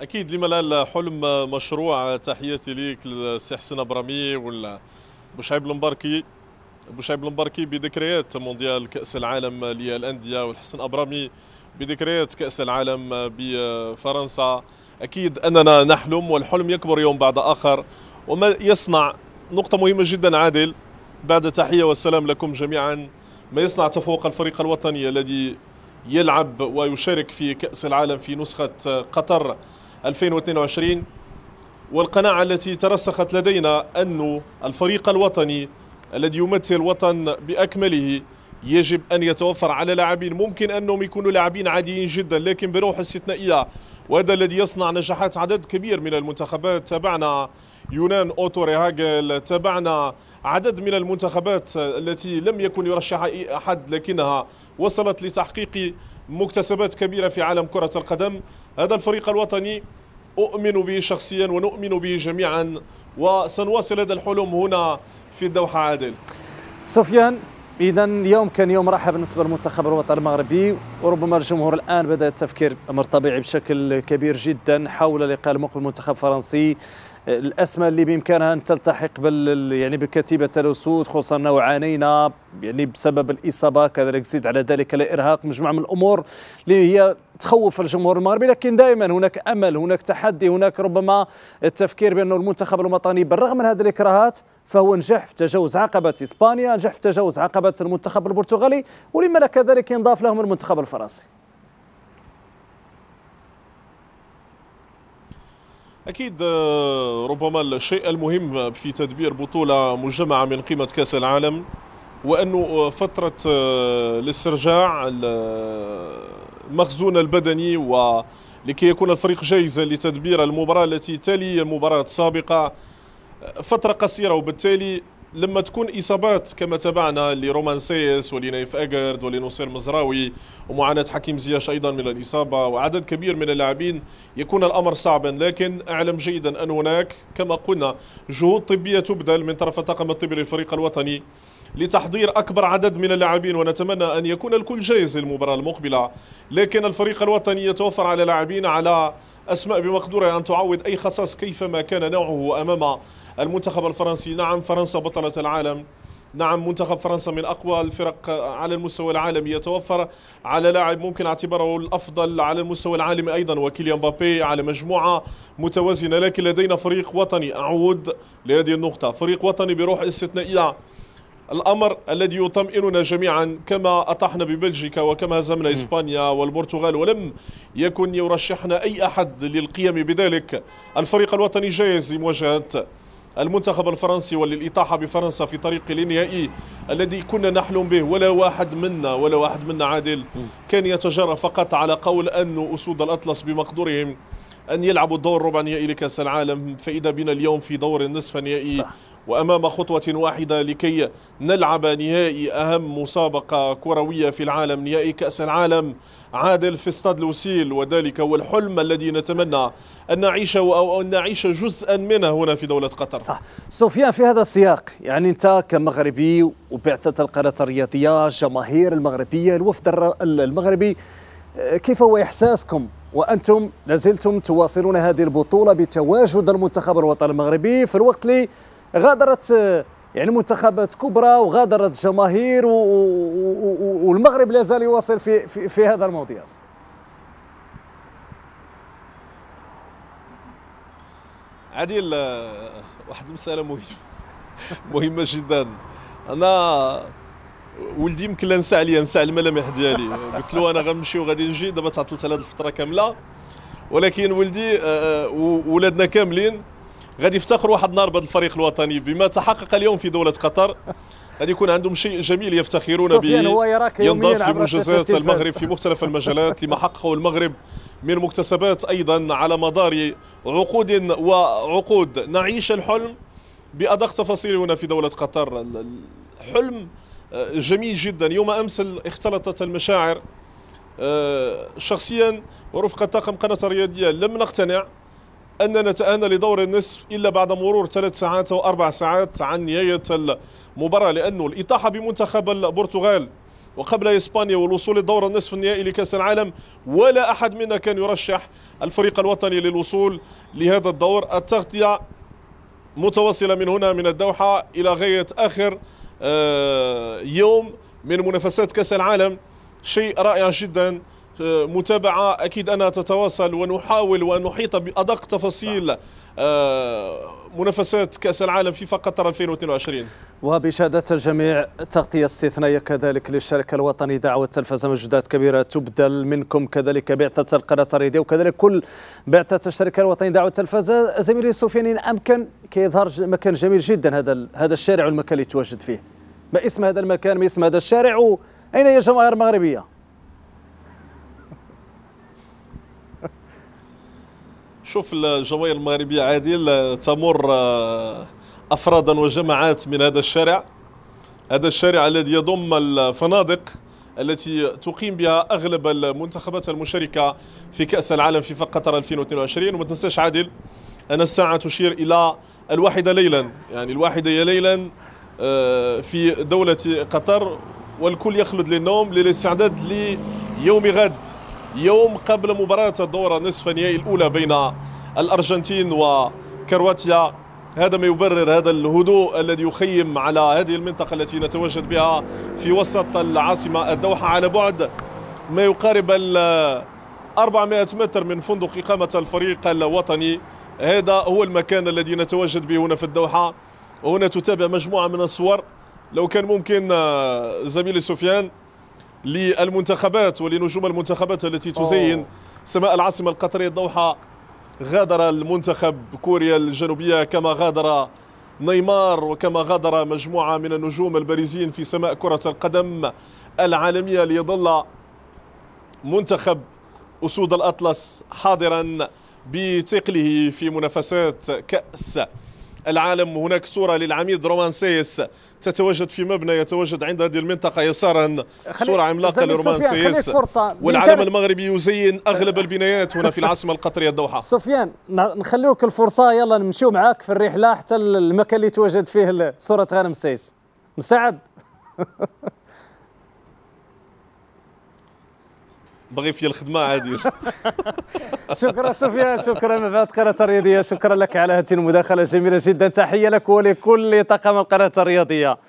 اكيد لما لا حلم مشروع تحياتي ليك للسي حسين ابرامي ولا بوشعيب المباركي بوشعيب المباركي بذكريات مونديال كاس العالم للانديه والحسن ابرامي بذكريات كاس العالم بفرنسا اكيد اننا نحلم والحلم يكبر يوم بعد اخر وما يصنع نقطه مهمه جدا عادل بعد تحيه والسلام لكم جميعا ما يصنع تفوق الفريق الوطني الذي يلعب ويشارك في كأس العالم في نسخة قطر 2022 والقناعة التي ترسخت لدينا أن الفريق الوطني الذي يمثل الوطن بأكمله يجب أن يتوفر على لاعبين ممكن أنهم يكونوا لاعبين عاديين جدا لكن بروح استثنائية وهذا الذي يصنع نجاحات عدد كبير من المنتخبات تابعنا يونان أوتوري هاجل تابعنا عدد من المنتخبات التي لم يكن يرشح أحد لكنها وصلت لتحقيق مكتسبات كبيرة في عالم كرة القدم هذا الفريق الوطني أؤمن به شخصيا ونؤمن به جميعا وسنواصل هذا الحلم هنا في الدوحة عادل سفيان إذا اليوم كان يوم راحة بالنسبة للمنتخب الوطني المغربي وربما الجمهور الآن بدأ التفكير أمر طبيعي بشكل كبير جدا حول لقاء المقبل المنتخب الفرنسي الاسماء اللي بامكانها ان تلتحق بال يعني بكتيبه الاسود خصوصا انه عانينا يعني بسبب الاصابه كذلك زيد على ذلك الارهاق مجموعه من الامور اللي هي تخوف الجمهور المغربي لكن دائما هناك امل هناك تحدي هناك ربما التفكير بان المنتخب الوطني بالرغم من هذه الاكراهات فهو نجح في تجاوز عقبة إسبانيا نجح في تجاوز عقبة المنتخب البرتغالي ولما لا كذلك ينضاف لهم المنتخب الفرنسي أكيد آه، ربما الشيء المهم في تدبير بطولة مجمعة من قيمة كأس العالم وأنه آه، فترة آه، الاسترجاع المخزون البدني ولكي يكون الفريق جاهزا لتدبير المباراة التي تلي المباراة السابقة فترة قصيرة وبالتالي لما تكون اصابات كما تابعنا لرومانسيس ولنايف اجرد ولنصير مزراوي ومعاناه حكيم زياش ايضا من الاصابه وعدد كبير من اللاعبين يكون الامر صعبا لكن اعلم جيدا ان هناك كما قلنا جهود طبيه تبذل من طرف الطاقم الطبي للفريق الوطني لتحضير أكبر عدد من اللاعبين ونتمنى أن يكون الكل جاهز للمباراة المقبلة لكن الفريق الوطني يتوفر على لاعبين على أسماء بمقدورها أن تعوض أي خصاص كيفما كان نوعه أمام المنتخب الفرنسي نعم فرنسا بطلة العالم نعم منتخب فرنسا من أقوى الفرق على المستوى العالمي يتوفر على لاعب ممكن اعتباره الأفضل على المستوى العالمي أيضا وكيليان مبابي على مجموعة متوازنة لكن لدينا فريق وطني أعود لهذه النقطة فريق وطني بروح استثنائية الأمر الذي يطمئننا جميعا كما أطحنا ببلجيكا وكما هزمنا إسبانيا والبرتغال ولم يكن يرشحنا أي أحد للقيام بذلك الفريق الوطني جاهز لمواجهة المنتخب الفرنسي وللإطاحة بفرنسا في طريق النهائي الذي كنا نحلم به ولا واحد منا ولا واحد منا عادل كان يتجرى فقط على قول أن أسود الأطلس بمقدورهم أن يلعبوا الدور ربع نهائي لكأس العالم فإذا بنا اليوم في دور النصف النهائي وأمام خطوة واحدة لكي نلعب نهائي أهم مسابقة كروية في العالم نهائي كأس العالم عادل في استاد لوسيل وذلك هو الحلم الذي نتمنى أن نعيشه أو أن نعيش جزءا منه هنا في دولة قطر صح سفيان في هذا السياق يعني أنت كمغربي وبعثة القناة الرياضية الجماهير المغربية الوفد المغربي آه، كيف هو إحساسكم وأنتم لازلتم تواصلون هذه البطولة بتواجد المنتخب الوطني المغربي في الوقت اللي غادرت يعني منتخبات كبرى وغادرت جماهير والمغرب لا زال يواصل في, في, في هذا الموضوع عادل واحد المساله مهمه مهمه جدا انا ولدي يمكن لا نسى عليا نسى على الملامح ديالي قلت له انا غنمشي وغادي نجي دابا تعطلت على هذه الفتره كامله ولكن ولدي آه، آه، ولادنا كاملين غادي يفتخروا واحد النهار بهذا الفريق الوطني بما تحقق اليوم في دوله قطر غادي يكون عندهم شيء جميل يفتخرون به هو يراك ينضاف لمنجزات المغرب في مختلف المجالات لما حققه المغرب من مكتسبات ايضا على مدار عقود وعقود نعيش الحلم بادق تفاصيله هنا في دوله قطر الحلم آه، جميل جدا يوم امس اختلطت المشاعر آه، شخصيا ورفقه طاقم قناه الرياضيه لم نقتنع أننا نتأهل لدور النصف إلا بعد مرور ثلاث ساعات أو أربع ساعات عن نهاية المباراة لأنه الإطاحة بمنتخب البرتغال وقبل إسبانيا والوصول لدور النصف النهائي لكأس العالم ولا أحد منا كان يرشح الفريق الوطني للوصول لهذا الدور التغطية متواصلة من هنا من الدوحة إلى غاية آخر آه، يوم من منافسات كأس العالم شيء رائع جداً آه، متابعة أكيد أنها تتواصل ونحاول ونحيط نحيط بأدق تفاصيل آه، منافسات كأس العالم في قطر 2022 وبشهادة الجميع تغطية استثنائية كذلك للشركة الوطنية دعوة التلفزة مجهودات كبيرة تبذل منكم كذلك بعثة القناة الريدية وكذلك كل بعثة الشركة الوطنية دعوة التلفزة زميلي سفيان إن أمكن كيظهر مكان جميل جدا هذا هذا الشارع والمكان اللي تواجد فيه ما اسم هذا المكان ما اسم هذا الشارع وأين هي الجماهير المغربية شوف الجمعيه المغربيه عادل تمر آه، افرادا وجماعات من هذا الشارع هذا الشارع الذي يضم الفنادق التي تقيم بها اغلب المنتخبات المشاركه في كاس العالم في قطر 2022 وما تنساش عادل ان الساعه تشير الى الواحده ليلا يعني الواحده ليلا آه، في دوله قطر والكل يخلد للنوم للاستعداد ليوم غد يوم قبل مباراة الدورة نصف النهائي الأولى بين الأرجنتين وكرواتيا هذا ما يبرر هذا الهدوء الذي يخيم على هذه المنطقة التي نتواجد بها في وسط العاصمة الدوحة على بعد ما يقارب ال 400 متر من فندق إقامة الفريق الوطني هذا هو المكان الذي نتواجد به هنا في الدوحة وهنا تتابع مجموعة من الصور لو كان ممكن آه، زميلي سفيان للمنتخبات ولنجوم المنتخبات التي تزين أوه. سماء العاصمة القطرية الدوحة غادر المنتخب كوريا الجنوبية كما غادر نيمار وكما غادر مجموعة من النجوم البارزين في سماء كرة القدم العالمية ليظل منتخب أسود الأطلس حاضرا بثقله في منافسات كأس العالم هناك صورة للعميد رومان سيس تتواجد في مبنى يتواجد عند هذه المنطقة يسارا صورة عملاقة لرومان سيس والعالم المغربي يزين أغلب البنايات هنا في العاصمة القطرية الدوحة سفيان نخليوك الفرصة يلا نمشيو معاك في الرحلة حتى المكان اللي تواجد فيه صورة غانم سيس مساعد باغي فيا الخدمه عادي شكرا صوفيا شكرا بعد قناه الرياضيه شكرا لك على هذه المداخله الجميله جدا تحيه لك ولكل طاقم القناه الرياضيه